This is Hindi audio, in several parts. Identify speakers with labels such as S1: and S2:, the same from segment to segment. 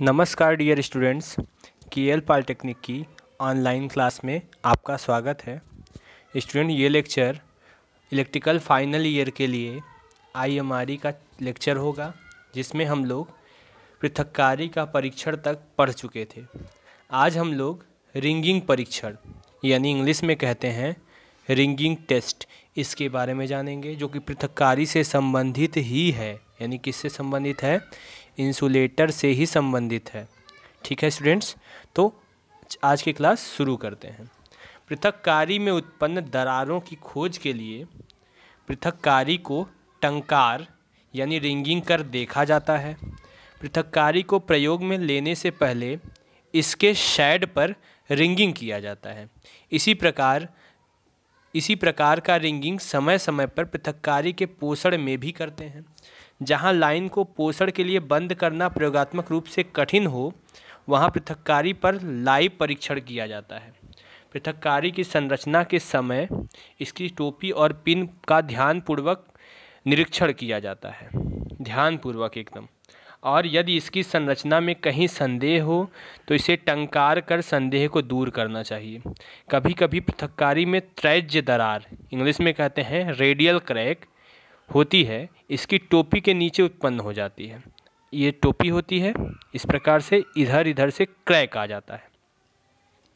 S1: नमस्कार dear students K L polytechnic की ऑनलाइन क्लास में आपका स्वागत है स्टूडेंट ये लेक्चर इलेक्ट्रिकल फाइनल ईयर के लिए आईएमआरई e का लेक्चर होगा जिसमें हम लोग पृथककारी का परीक्षण तक पढ़ चुके थे आज हम लोग रिंगिंग परीक्षण यानी इंग्लिश में कहते हैं रिंगिंग टेस्ट इसके बारे में जानेंगे जो कि पृथककारी से संबंधित ही है यानी किससे संबंधित है इंसुलेटर से ही संबंधित है ठीक है स्टूडेंट्स तो आज की क्लास शुरू करते हैं पृथककारी में उत्पन्न दरारों की खोज के लिए पृथककारी को टंकार यानी रिंगिंग कर देखा जाता है पृथककारी को प्रयोग में लेने से पहले इसके शेड पर रिंगिंग किया जाता है इसी प्रकार इसी प्रकार का रिंगिंग समय समय पर पृथककारी के पोषण में भी करते हैं जहां लाइन को पोषण के लिए बंद करना प्रयोगात्मक रूप से कठिन हो वहां पृथककारी पर लाइव परीक्षण किया जाता है पृथककारी की संरचना के समय इसकी टोपी और पिन का ध्यानपूर्वक निरीक्षण किया जाता है ध्यानपूर्वक एकदम और यदि इसकी संरचना में कहीं संदेह हो तो इसे टंकार कर संदेह को दूर करना चाहिए कभी कभी पृथककारी में त्रैज्य दरार इंग्लिश में कहते हैं रेडियल क्रैक होती है इसकी टोपी के नीचे उत्पन्न हो जाती है ये टोपी होती है इस प्रकार से इधर इधर से क्रैक आ जाता है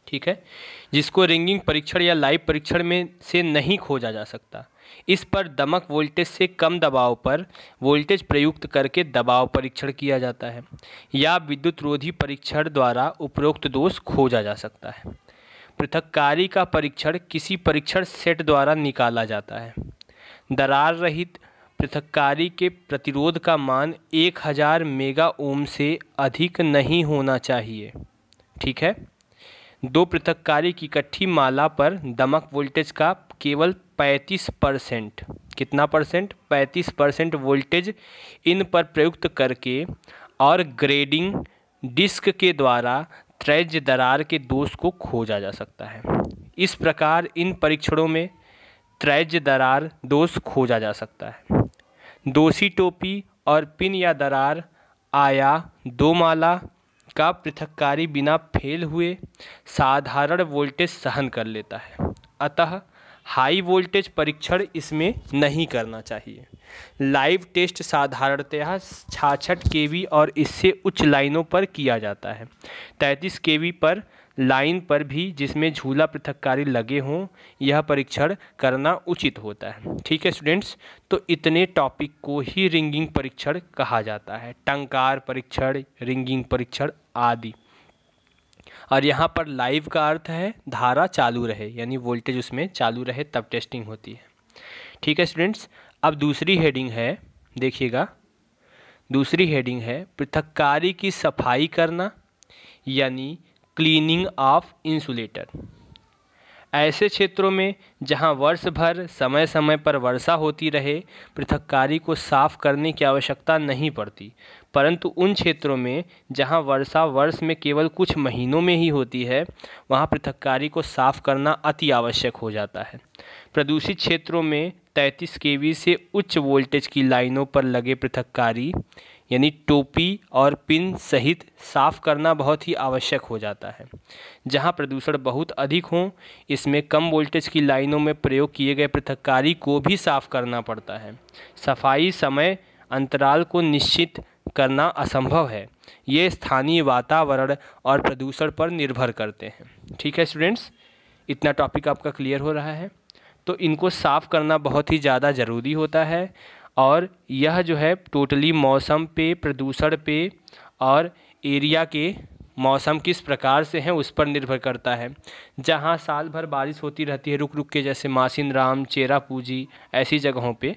S1: ठीक है जिसको रिंगिंग परीक्षण या लाइव परीक्षण में से नहीं खोजा जा सकता इस पर दमक वोल्टेज से कम दबाव पर वोल्टेज प्रयुक्त करके दबाव परीक्षण किया जाता है या विद्युत रोधी परीक्षण द्वारा उपरोक्त दोष खोजा जा सकता है पृथककारी का परीक्षण किसी परीक्षण सेट द्वारा निकाला जाता है दरार रहित पृथककारी के प्रतिरोध का मान 1000 मेगा ओम से अधिक नहीं होना चाहिए ठीक है दो पृथककारी की इकट्ठी माला पर दमक वोल्टेज का केवल 35 परसेंट कितना परसेंट 35 परसेंट वोल्टेज इन पर प्रयुक्त करके और ग्रेडिंग डिस्क के द्वारा त्रैज दरार के दोष को खोजा जा सकता है इस प्रकार इन परीक्षणों में त्रैज दरार दोष खोजा जा सकता है दोषी टोपी और पिन या दरार आया दो माला का पृथककारी बिना फेल हुए साधारण वोल्टेज सहन कर लेता है अतः हाई वोल्टेज परीक्षण इसमें नहीं करना चाहिए लाइव टेस्ट साधारणतः छाछठ के और इससे उच्च लाइनों पर किया जाता है तैंतीस के पर लाइन पर भी जिसमें झूला पृथककारी लगे हों यह परीक्षण करना उचित होता है ठीक है स्टूडेंट्स तो इतने टॉपिक को ही रिंगिंग परीक्षण कहा जाता है टंकार परीक्षण रिंगिंग परीक्षण आदि और यहाँ पर लाइव का अर्थ है धारा चालू रहे यानी वोल्टेज उसमें चालू रहे तब टेस्टिंग होती है ठीक है स्टूडेंट्स अब दूसरी हेडिंग है देखिएगा दूसरी हेडिंग है पृथककारी की सफाई करना यानी क्लीनिंग ऑफ इंसुलेटर ऐसे क्षेत्रों में जहां वर्ष भर समय समय पर वर्षा होती रहे पृथककारी को साफ करने की आवश्यकता नहीं पड़ती परंतु उन क्षेत्रों में जहां वर्षा वर्ष में केवल कुछ महीनों में ही होती है वहां पृथककारी को साफ करना अति आवश्यक हो जाता है प्रदूषित क्षेत्रों में 33 केवी से उच्च वोल्टेज की लाइनों पर लगे पृथककारी यानी टोपी और पिन सहित साफ़ करना बहुत ही आवश्यक हो जाता है जहां प्रदूषण बहुत अधिक हो इसमें कम वोल्टेज की लाइनों में प्रयोग किए गए पृथककारी को भी साफ़ करना पड़ता है सफाई समय अंतराल को निश्चित करना असंभव है ये स्थानीय वातावरण और प्रदूषण पर निर्भर करते हैं ठीक है स्टूडेंट्स इतना टॉपिक आपका क्लियर हो रहा है तो इनको साफ़ करना बहुत ही ज़्यादा ज़रूरी होता है और यह जो है टोटली मौसम पे प्रदूषण पे और एरिया के मौसम किस प्रकार से हैं उस पर निर्भर करता है जहाँ साल भर बारिश होती रहती है रुक रुक के जैसे मासिन राम चेरा पूजी ऐसी जगहों पे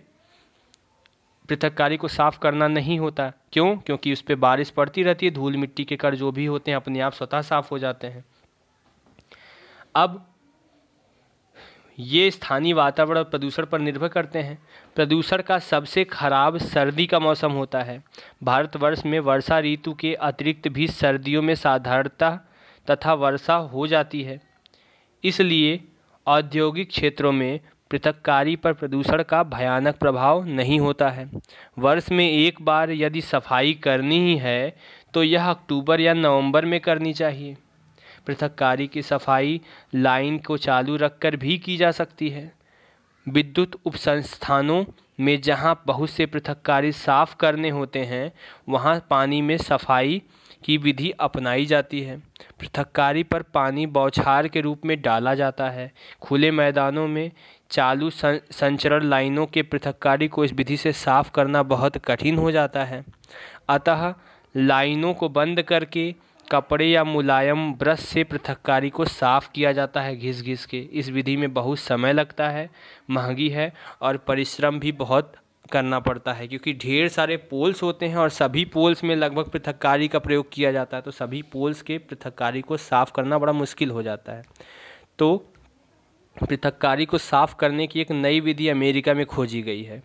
S1: पृथककारी को साफ़ करना नहीं होता क्यों क्योंकि उस पर बारिश पड़ती रहती है धूल मिट्टी के कर जो भी होते हैं अपने आप स्वतः साफ़ हो जाते हैं अब ये स्थानीय वातावरण प्रदूषण पर निर्भर करते हैं प्रदूषण का सबसे खराब सर्दी का मौसम होता है भारतवर्ष में वर्षा ऋतु के अतिरिक्त भी सर्दियों में साधारणता तथा वर्षा हो जाती है इसलिए औद्योगिक क्षेत्रों में पृथककारी पर प्रदूषण का भयानक प्रभाव नहीं होता है वर्ष में एक बार यदि सफाई करनी ही है तो यह अक्टूबर या नवंबर में करनी चाहिए पृथककारी की सफाई लाइन को चालू रखकर भी की जा सकती है विद्युत उपसंस्थानों में जहाँ बहुत से पृथककारी साफ करने होते हैं वहाँ पानी में सफाई की विधि अपनाई जाती है पृथककारी पर पानी बौछार के रूप में डाला जाता है खुले मैदानों में चालू सं, संचरण लाइनों के पृथककारी को इस विधि से साफ करना बहुत कठिन हो जाता है अतः लाइनों को बंद करके कपड़े या मुलायम ब्रश से पृथककारी को साफ किया जाता है घिस घिस के इस विधि में बहुत समय लगता है महंगी है और परिश्रम भी बहुत करना पड़ता है क्योंकि ढेर सारे पोल्स होते हैं और सभी पोल्स में लगभग पृथककारी का प्रयोग किया जाता है तो सभी पोल्स के पृथककारी को साफ करना बड़ा मुश्किल हो जाता है तो पृथककारी को साफ करने की एक नई विधि अमेरिका में खोजी गई है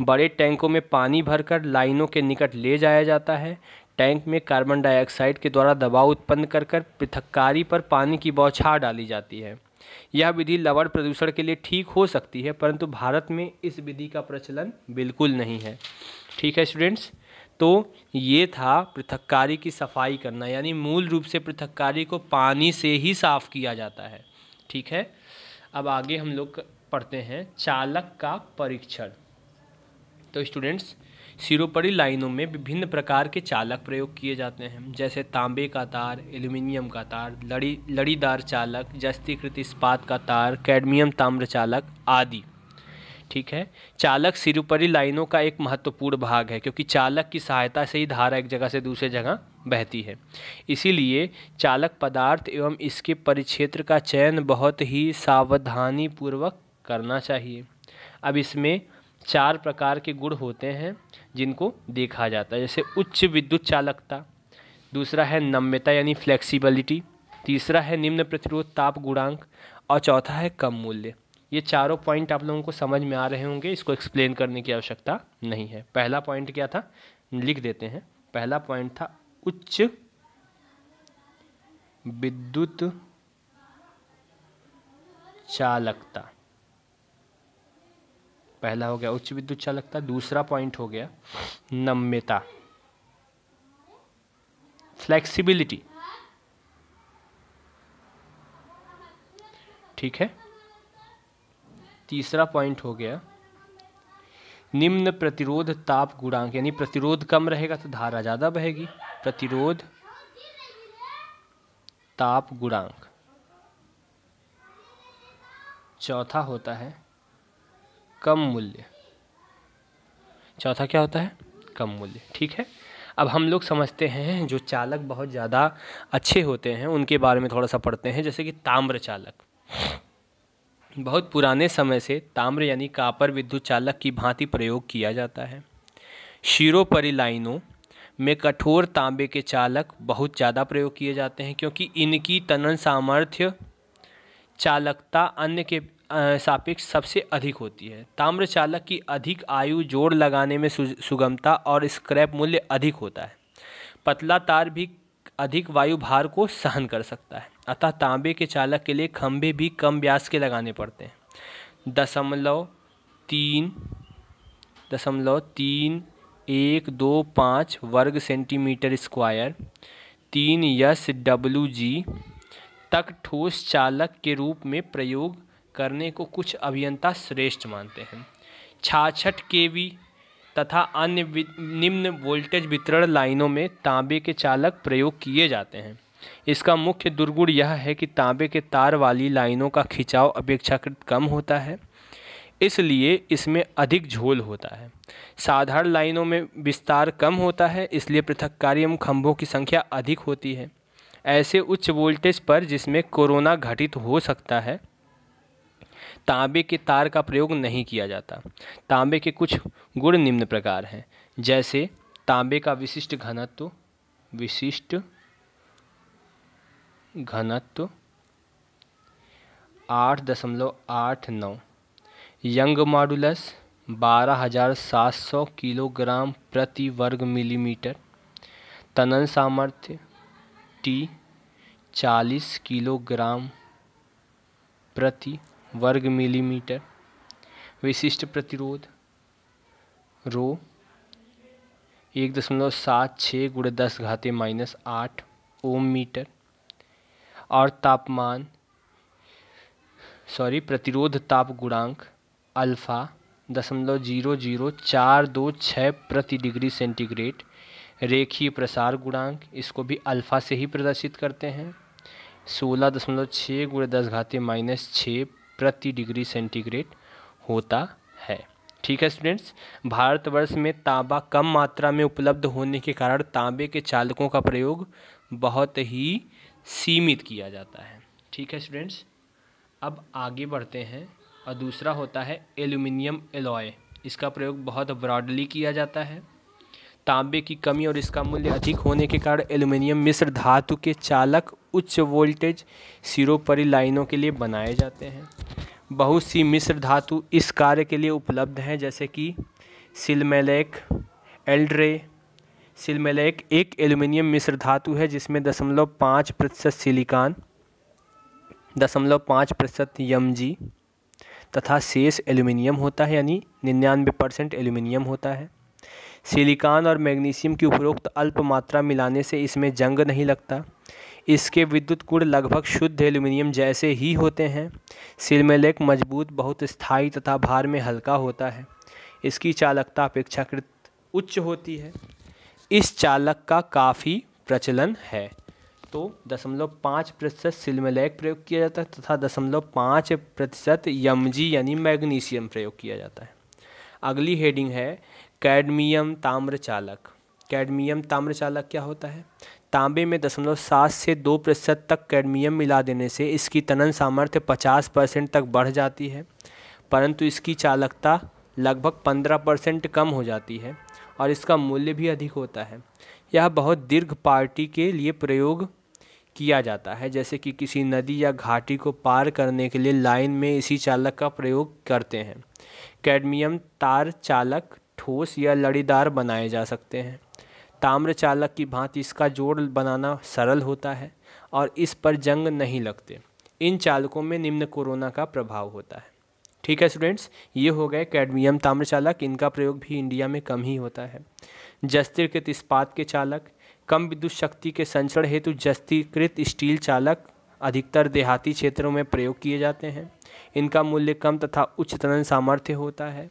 S1: बड़े टैंकों में पानी भरकर लाइनों के निकट ले जाया जाता है टैंक में कार्बन डाइऑक्साइड के द्वारा दबाव उत्पन्न कर कर पृथककारी पर पानी की बौछार डाली जाती है यह विधि लवण प्रदूषण के लिए ठीक हो सकती है परंतु भारत में इस विधि का प्रचलन बिल्कुल नहीं है ठीक है स्टूडेंट्स तो ये था पृथककारी की सफाई करना यानी मूल रूप से पृथककारी को पानी से ही साफ किया जाता है ठीक है अब आगे हम लोग पढ़ते हैं चालक का परीक्षण तो स्टूडेंट्स सिरोपड़ी लाइनों में विभिन्न प्रकार के चालक प्रयोग किए जाते हैं जैसे तांबे का तार एल्यूमिनियम का तार लड़ी लड़ीदार चालक जस्तीकृत इस्पात का तार कैडमियम ताम्र चालक आदि ठीक है चालक सिरोपरी लाइनों का एक महत्वपूर्ण भाग है क्योंकि चालक की सहायता से ही धारा एक जगह से दूसरे जगह बहती है इसीलिए चालक पदार्थ एवं इसके परिक्षेत्र का चयन बहुत ही सावधानी पूर्वक करना चाहिए अब इसमें चार प्रकार के गुण होते हैं जिनको देखा जाता है जैसे उच्च विद्युत चालकता दूसरा है नम्यता यानी फ्लेक्सिबिलिटी तीसरा है निम्न प्रतिरोध ताप गुणांक और चौथा है कम मूल्य ये चारों पॉइंट आप लोगों को समझ में आ रहे होंगे इसको एक्सप्लेन करने की आवश्यकता नहीं है पहला पॉइंट क्या था लिख देते हैं पहला पॉइंट था उच्च विद्युत चालकता पहला हो गया उच्च विद्युत चालकता दूसरा पॉइंट हो गया नम्यता फ्लेक्सिबिलिटी ठीक है तीसरा पॉइंट हो गया निम्न प्रतिरोध ताप गुणांक यानी प्रतिरोध कम रहेगा तो धारा ज़्यादा बहेगी प्रतिरोध ताप गुणांक चौथा होता है कम मूल्य चौथा क्या होता है कम मूल्य ठीक है अब हम लोग समझते हैं जो चालक बहुत ज़्यादा अच्छे होते हैं उनके बारे में थोड़ा सा पढ़ते हैं जैसे कि ताम्र चालक बहुत पुराने समय से ताम्र यानी कापर विद्युत चालक की भांति प्रयोग किया जाता है शिरोपरि लाइनों में कठोर तांबे के चालक बहुत ज़्यादा प्रयोग किए जाते हैं क्योंकि इनकी तनन सामर्थ्य चालकता अन्य के सापेक्ष सबसे अधिक होती है ताम्र चालक की अधिक आयु जोड़ लगाने में सुगमता और स्क्रैप मूल्य अधिक होता है पतला तार भी अधिक वायु भार को सहन कर सकता है अतः तांबे के चालक के लिए खंभे भी कम ब्याज के लगाने पड़ते हैं दशमलव तीन दशमलव तीन एक दो पाँच वर्ग सेंटीमीटर स्क्वायर तीन यस डब्ल्यू जी तक ठोस चालक के रूप में प्रयोग करने को कुछ अभियंता श्रेष्ठ मानते हैं छाछठ के तथा अन्य निम्न वोल्टेज वितरण लाइनों में तांबे के चालक प्रयोग किए जाते हैं इसका मुख्य दुर्गुण यह है कि तांबे के तार वाली लाइनों का खिंचाव अपेक्षाकृत कम होता है इसलिए इसमें अधिक झोल होता है साधारण लाइनों में विस्तार कम होता है इसलिए कार्य एवं खंभों की संख्या अधिक होती है ऐसे उच्च वोल्टेज पर जिसमें कोरोना घटित हो सकता है तांबे के तार का प्रयोग नहीं किया जाता तांबे के कुछ गुण निम्न प्रकार हैं जैसे तांबे का विशिष्ट घनत्व विशिष्ट घनत्व आठ दशमलव आठ नौ यंग मॉडुलस बारह हज़ार सात सौ किलोग्राम प्रति वर्ग मिलीमीटर तनन सामर्थ्य टी चालीस किलोग्राम प्रति वर्ग मिलीमीटर विशिष्ट प्रतिरोध रो एक दशमलव सात छः गुड़े दस घाते माइनस आठ ओम मीटर और तापमान सॉरी प्रतिरोध ताप गुणांक अल्फ़ा दशमलव जीरो जीरो चार दो छः प्रति डिग्री सेंटीग्रेड रेखीय प्रसार गुणांक इसको भी अल्फ़ा से ही प्रदर्शित करते हैं सोलह दशमलव छः गुड़े दस घाते माइनस छः प्रति डिग्री सेंटीग्रेड होता है ठीक है स्टूडेंट्स भारतवर्ष में तांबा कम मात्रा में उपलब्ध होने के कारण तांबे के चालकों का प्रयोग बहुत ही सीमित किया जाता है ठीक है स्टूडेंट्स अब आगे बढ़ते हैं और दूसरा होता है एल्यूमिनियम एलॉय इसका प्रयोग बहुत ब्रॉडली किया जाता है तांबे की कमी और इसका मूल्य अधिक होने के कारण एल्युमिनियम मिश्र धातु के चालक उच्च वोल्टेज सिरोपरि लाइनों के लिए बनाए जाते हैं बहुत सी मिश्र धातु इस कार्य के लिए उपलब्ध हैं जैसे कि सिलमेलेक एल्ड्रे सिलमेलेक एक एल्युमिनियम मिश्र धातु है जिसमें दशमलव पाँच प्रतिशत सिलिकॉन दशमलव पाँच प्रतिशत यम जी तथा शेष एल्युमिनियम होता है यानी निन्यानवे परसेंट एल्युमिनियम होता है सिलिकॉन और मैग्नीशियम की उपरोक्त अल्प मात्रा मिलाने से इसमें जंग नहीं लगता इसके विद्युत गुण लगभग शुद्ध एल्यूमिनियम जैसे ही होते हैं सिलमेलेक मजबूत बहुत स्थायी तथा भार में हल्का होता है इसकी चालकता अपेक्षाकृत उच्च होती है इस चालक का काफ़ी प्रचलन है तो दशमलव पाँच प्रतिशत सिलमेलेक प्रयोग किया जाता है तथा दशमलव पाँच प्रतिशत यमजी यानी मैग्नीशियम प्रयोग किया जाता है अगली हेडिंग है कैडमियम ताम्रचालक कैडमियम ताम्रचालक क्या होता है तांबे में दशमलव सात से दो प्रतिशत तक कैडमियम मिला देने से इसकी तनन सामर्थ्य पचास परसेंट तक बढ़ जाती है परंतु इसकी चालकता लगभग पंद्रह परसेंट कम हो जाती है और इसका मूल्य भी अधिक होता है यह बहुत दीर्घ पार्टी के लिए प्रयोग किया जाता है जैसे कि किसी नदी या घाटी को पार करने के लिए लाइन में इसी चालक का प्रयोग करते हैं कैडमियम तार चालक ठोस या लड़ीदार बनाए जा सकते हैं ताम्र चालक की भांति इसका जोड़ बनाना सरल होता है और इस पर जंग नहीं लगते इन चालकों में निम्न कोरोना का प्रभाव होता है ठीक है स्टूडेंट्स ये हो गए कैडमियम ताम्र चालक इनका प्रयोग भी इंडिया में कम ही होता है जस्तीकृत इस्पात के चालक कम विद्युत शक्ति के संचरण हेतु जस्तीकृत स्टील चालक अधिकतर देहाती क्षेत्रों में प्रयोग किए जाते हैं इनका मूल्य कम तथा उच्च तनन सामर्थ्य होता है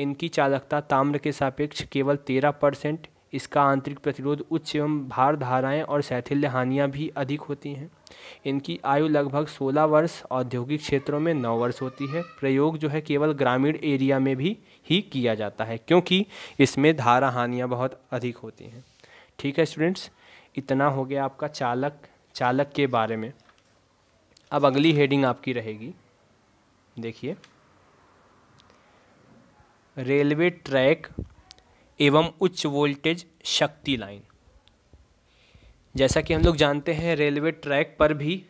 S1: इनकी चालकता ताम्र के सापेक्ष केवल तेरह परसेंट इसका आंतरिक प्रतिरोध उच्च एवं भार धाराएं और शैथिल्य हानियां भी अधिक होती हैं इनकी आयु लगभग 16 वर्ष औद्योगिक क्षेत्रों में 9 वर्ष होती है प्रयोग जो है केवल ग्रामीण एरिया में भी ही किया जाता है क्योंकि इसमें धारा हानियाँ बहुत अधिक होती हैं ठीक है स्टूडेंट्स इतना हो गया आपका चालक चालक के बारे में अब अगली हेडिंग आपकी रहेगी देखिए रेलवे ट्रैक एवं उच्च वोल्टेज शक्ति लाइन जैसा कि हम लोग जानते हैं रेलवे ट्रैक पर भी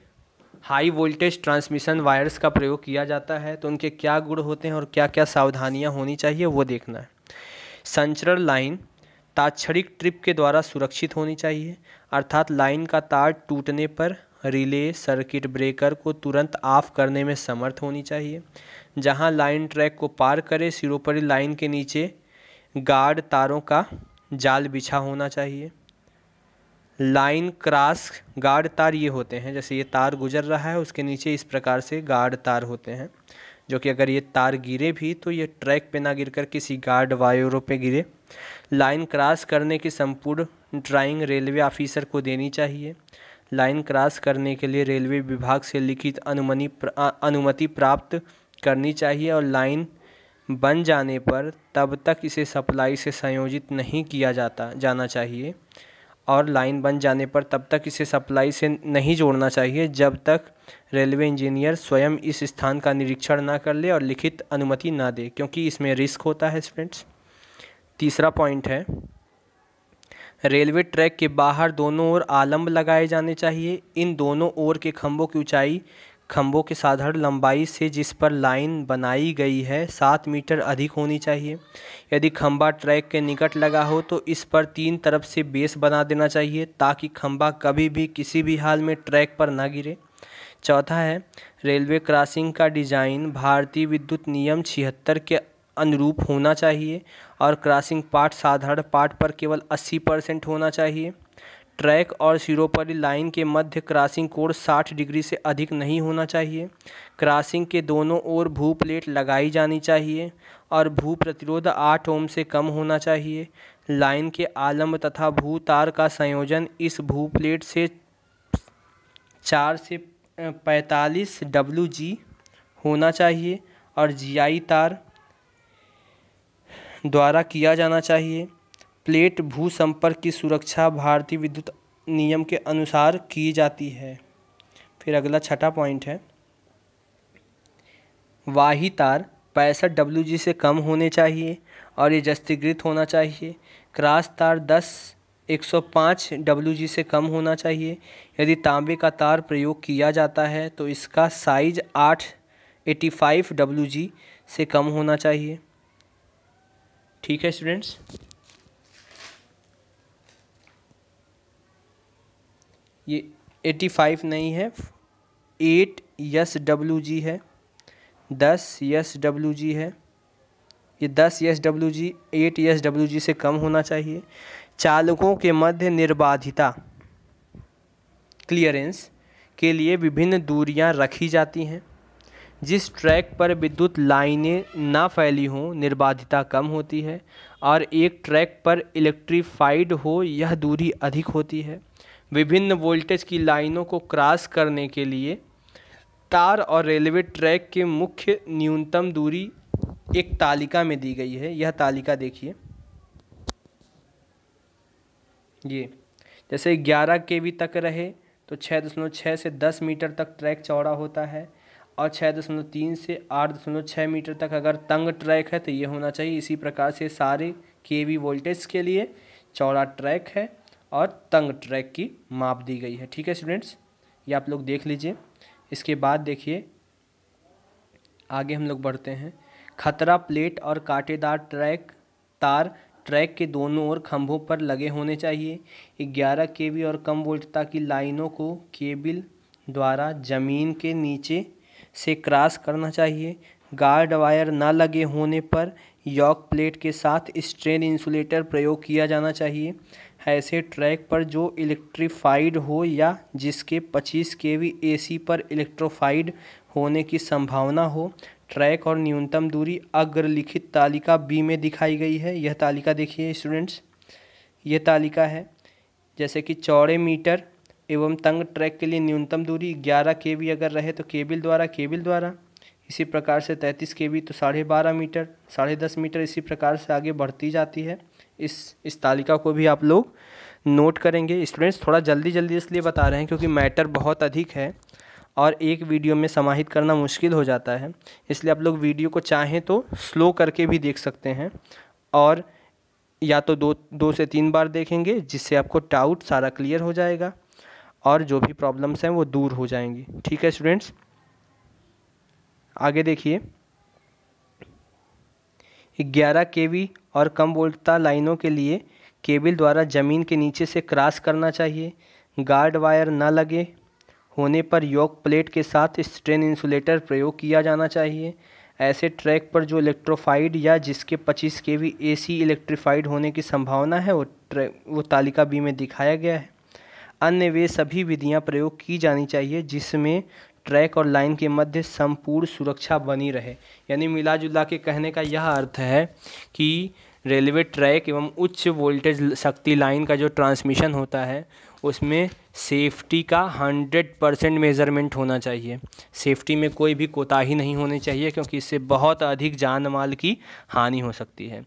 S1: हाई वोल्टेज ट्रांसमिशन वायर्स का प्रयोग किया जाता है तो उनके क्या गुण होते हैं और क्या क्या सावधानियां होनी चाहिए वो देखना है संचरण लाइन ताक्षणिक ट्रिप के द्वारा सुरक्षित होनी चाहिए अर्थात लाइन का तार टूटने पर रिले सर्किट ब्रेकर को तुरंत ऑफ करने में समर्थ होनी चाहिए जहां लाइन ट्रैक को पार करे सिरोपरि लाइन के नीचे गार्ड तारों का जाल बिछा होना चाहिए लाइन क्रॉस गार्ड तार ये होते हैं जैसे ये तार गुजर रहा है उसके नीचे इस प्रकार से गार्ड तार होते हैं जो कि अगर ये तार गिरे भी तो ये ट्रैक पे ना गिरकर किसी गार्ड वायरों पे गिरे लाइन क्रॉस करने की संपूर्ण ड्राइंग रेलवे ऑफिसर को देनी चाहिए लाइन क्रॉस करने के लिए रेलवे विभाग से लिखित अनुमति अनुमति प्राप्त करनी चाहिए और लाइन बन जाने पर तब तक इसे सप्लाई से संयोजित नहीं किया जाता जाना चाहिए और लाइन बन जाने पर तब तक इसे सप्लाई से नहीं जोड़ना चाहिए जब तक रेलवे इंजीनियर स्वयं इस स्थान का निरीक्षण ना कर ले और लिखित अनुमति ना दे क्योंकि इसमें रिस्क होता है स्टूडेंट्स तीसरा पॉइंट है रेलवे ट्रैक के बाहर दोनों ओर आलम्ब लगाए जाने चाहिए इन दोनों ओर के खम्भों की ऊंचाई खम्भों की साधारण लंबाई से जिस पर लाइन बनाई गई है सात मीटर अधिक होनी चाहिए यदि खम्भा ट्रैक के निकट लगा हो तो इस पर तीन तरफ से बेस बना देना चाहिए ताकि खम्भा कभी भी किसी भी हाल में ट्रैक पर ना गिरे चौथा है रेलवे क्रॉसिंग का डिज़ाइन भारतीय विद्युत नियम छिहत्तर के अनुरूप होना चाहिए और क्रॉसिंग पार्ट साधारण पार्ट पर केवल अस्सी परसेंट होना चाहिए ट्रैक और सिरोपरी लाइन के मध्य क्रॉसिंग कोण 60 डिग्री से अधिक नहीं होना चाहिए क्रॉसिंग के दोनों ओर भू प्लेट लगाई जानी चाहिए और भू प्रतिरोध 8 ओम से कम होना चाहिए लाइन के आलम्ब तथा भू तार का संयोजन इस भू प्लेट से चार से पैंतालीस डब्ल्यू जी होना चाहिए और जीआई तार द्वारा किया जाना चाहिए प्लेट भू संपर्क की सुरक्षा भारतीय विद्युत नियम के अनुसार की जाती है फिर अगला छठा पॉइंट है वाही तार पैंसठ डब्ल्यू जी से कम होने चाहिए और ये जस्तीकृत होना चाहिए क्रास तार दस एक सौ पाँच डब्ल्यू जी से कम होना चाहिए यदि तांबे का तार प्रयोग किया जाता है तो इसका साइज आठ एटी फाइव डब्ल्यू जी से कम होना चाहिए ठीक है स्टूडेंट्स ये एटी फाइव नहीं है एट यस डब्ल्यू जी है दस यस डब्ल्यू जी है ये दस S W G eight S W G से कम होना चाहिए चालकों के मध्य निर्बाधिता क्लियरेंस के लिए विभिन्न दूरियां रखी जाती हैं जिस ट्रैक पर विद्युत लाइनें ना फैली हों निर्बाधिता कम होती है और एक ट्रैक पर इलेक्ट्रीफाइड हो यह दूरी अधिक होती है विभिन्न वोल्टेज की लाइनों को क्रॉस करने के लिए तार और रेलवे ट्रैक के मुख्य न्यूनतम दूरी एक तालिका में दी गई है यह तालिका देखिए ये जैसे 11 के तक रहे तो छः दशमलव छः से 10 मीटर तक ट्रैक चौड़ा होता है और छः दशमलव तीन से आठ दशमलव छः मीटर तक अगर तंग ट्रैक है तो ये होना चाहिए इसी प्रकार से सारे के वी वोल्टेज के लिए चौड़ा ट्रैक है और तंग ट्रैक की माप दी गई है ठीक है स्टूडेंट्स ये आप लोग देख लीजिए इसके बाद देखिए आगे हम लोग बढ़ते हैं खतरा प्लेट और कांटेदार ट्रैक तार ट्रैक के दोनों ओर खंभों पर लगे होने चाहिए 11 केवी और कम वोल्टता की लाइनों को केबिल द्वारा ज़मीन के नीचे से क्रॉस करना चाहिए गार्ड वायर न लगे होने पर यॉक प्लेट के साथ स्ट्रेन इंसुलेटर प्रयोग किया जाना चाहिए ऐसे ट्रैक पर जो इलेक्ट्रीफाइड हो या जिसके 25 वी ए पर इलेक्ट्रोफाइड होने की संभावना हो ट्रैक और न्यूनतम दूरी अग्रलिखित तालिका बी में दिखाई गई है यह तालिका देखिए स्टूडेंट्स यह तालिका है जैसे कि चौड़े मीटर एवं तंग ट्रैक के लिए न्यूनतम दूरी 11 वी अगर रहे तो केबिल द्वारा केबिल द्वारा इसी प्रकार से 33 वी तो साढ़े बारह मीटर साढ़े दस मीटर इसी प्रकार से आगे बढ़ती जाती है इस इस तालिका को भी आप लोग नोट करेंगे स्टूडेंट्स थोड़ा जल्दी जल्दी इसलिए बता रहे हैं क्योंकि मैटर बहुत अधिक है और एक वीडियो में समाहित करना मुश्किल हो जाता है इसलिए आप लोग वीडियो को चाहें तो स्लो करके भी देख सकते हैं और या तो दो दो से तीन बार देखेंगे जिससे आपको डाउट सारा क्लियर हो जाएगा और जो भी प्रॉब्लम्स हैं वो दूर हो जाएंगी ठीक है स्टूडेंट्स आगे देखिए ग्यारह के वी और कम वोल्टता लाइनों के लिए केबल द्वारा ज़मीन के नीचे से क्रॉस करना चाहिए गार्ड वायर न लगे होने पर योक प्लेट के साथ स्ट्रेन इंसुलेटर प्रयोग किया जाना चाहिए ऐसे ट्रैक पर जो इलेक्ट्रोफाइड या जिसके 25 के वी ए इलेक्ट्रीफाइड होने की संभावना है वो वो तालिका बी में दिखाया गया है अन्य वे सभी विधियां प्रयोग की जानी चाहिए जिसमें ट्रैक और लाइन के मध्य संपूर्ण सुरक्षा बनी रहे यानी मिला जुला के कहने का यह अर्थ है कि रेलवे ट्रैक एवं उच्च वोल्टेज शक्ति लाइन का जो ट्रांसमिशन होता है उसमें सेफ्टी का हंड्रेड परसेंट मेज़रमेंट होना चाहिए सेफ्टी में कोई भी कोताही नहीं होनी चाहिए क्योंकि इससे बहुत अधिक जान माल की हानि हो सकती है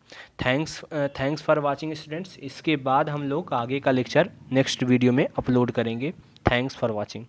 S1: thanks thanks for watching students इसके बाद हम लोग आगे का लेक्चर नेक्स्ट वीडियो में अपलोड करेंगे थैंक्स फॉर वॉचिंग